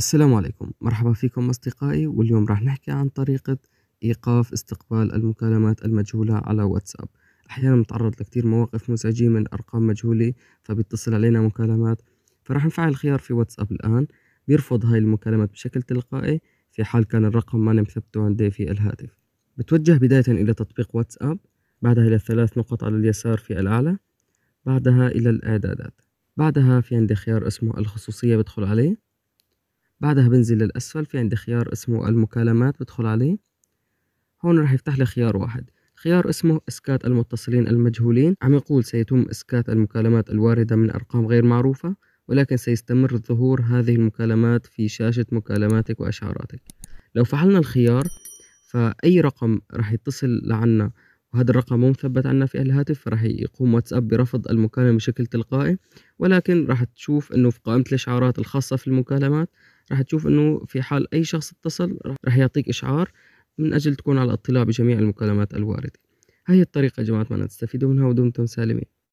السلام عليكم مرحبا فيكم أصدقائي واليوم راح نحكي عن طريقة إيقاف استقبال المكالمات المجهولة على واتساب أحيانا نتعرض لكتير مواقف مزعجة من أرقام مجهولة فبيتصل علينا مكالمات فراح نفعل خيار في واتساب الآن بيرفض هاي المكالمات بشكل تلقائي في حال كان الرقم ما مثبته عندي في الهاتف بتوجه بداية إلى تطبيق واتساب بعدها إلى الثلاث نقط على اليسار في الأعلى بعدها إلى الإعدادات بعدها في عندي خيار اسمه الخصوصية بدخل عليه بعدها بنزل للأسفل في عندي خيار اسمه المكالمات بدخل عليه هون راح يفتح لي خيار واحد خيار اسمه إسكات المتصلين المجهولين عم يقول سيتم إسكات المكالمات الواردة من أرقام غير معروفة ولكن سيستمر ظهور هذه المكالمات في شاشة مكالماتك وإشعاراتك لو فعلنا الخيار فأي رقم راح يتصل لعنا وهذا الرقم مو مثبت عندنا في الهاتف فراح يقوم واتساب برفض المكالمة بشكل تلقائي ولكن راح تشوف انه في قائمة الاشعارات الخاصة في المكالمات راح تشوف انه في حال اي شخص اتصل راح يعطيك اشعار من اجل تكون على اطلاع بجميع المكالمات الواردة هاي الطريقة يا جماعة ما نستفيد منها ودمتم سالمين